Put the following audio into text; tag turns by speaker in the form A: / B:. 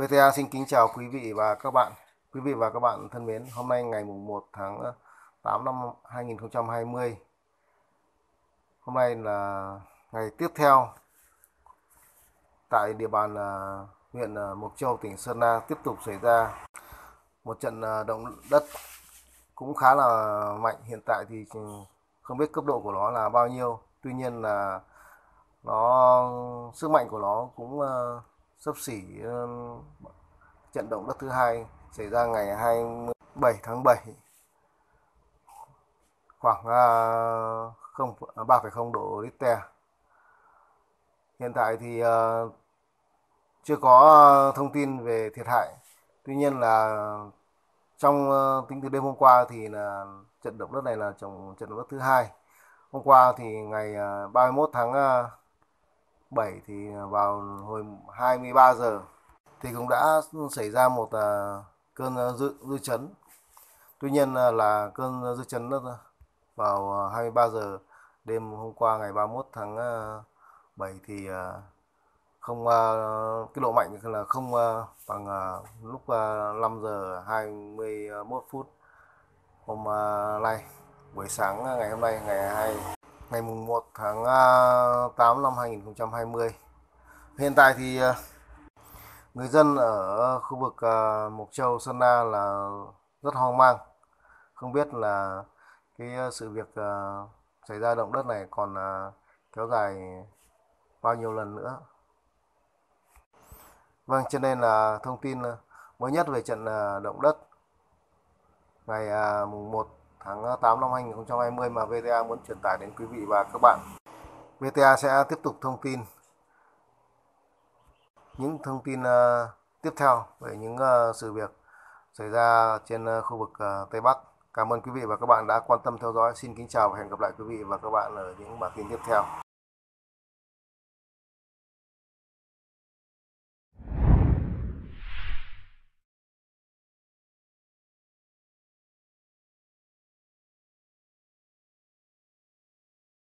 A: VTA xin kính chào quý vị và các bạn. Quý vị và các bạn thân mến, hôm nay ngày mùng 1 tháng 8 ờ, năm 2020. Hôm nay là ngày tiếp theo tại địa bàn ờ, huyện ờ, Mộc Châu, tỉnh Sơn La tiếp tục xảy ra một trận động đất cũng khá là mạnh. Hiện tại thì ừ, không biết cấp độ của nó là bao nhiêu. Tuy nhiên là nó sức mạnh của nó cũng sấp xỉ ờ, trận động đất thứ hai xảy ra ngày 27 tháng 7 khoảng 3,0 ờ, ờ, độ Richter. Hiện tại thì chưa có thông tin về thiệt hại. Tuy nhiên là trong tính từ đêm hôm qua thì là trận động đất này là trong trận động đất thứ hai. Hôm qua thì ngày 31 tháng 7 thì à, vào hồi 23 giờ thì cũng đã xảy ra một à, cơn à, dư, dư chấn. Tuy nhiên là cơn dư chấn vào 23 giờ đêm hôm qua ngày 31 tháng 7 thì không cái độ mạnh là không bằng lúc 5 giờ 21 phút hôm nay buổi sáng ngày hôm nay ngày 2 ngày mùng 1 tháng 8 à, năm 2020. Hiện tại thì à, người dân ở khu vực à, Mộc Châu, Sơn La là rất hoang mang. Không biết là cái sự việc xảy ra động đất này còn kéo dài bao nhiêu lần nữa. Vâng, cho nên là thông tin mới nhất về trận động đất ngày mùng 1 tháng 8 ờ, năm 2020 mà VTA muốn truyền tải đến quý vị và các bạn. VTA sẽ tiếp tục thông tin những thông tin ờ, tiếp theo về những ờ, sự việc xảy ra trên khu vực Tây Bắc. Cảm ơn quý vị và các bạn đã quan tâm theo dõi. Xin kính chào và hẹn gặp lại quý vị và các bạn ở những bản tin tiếp theo.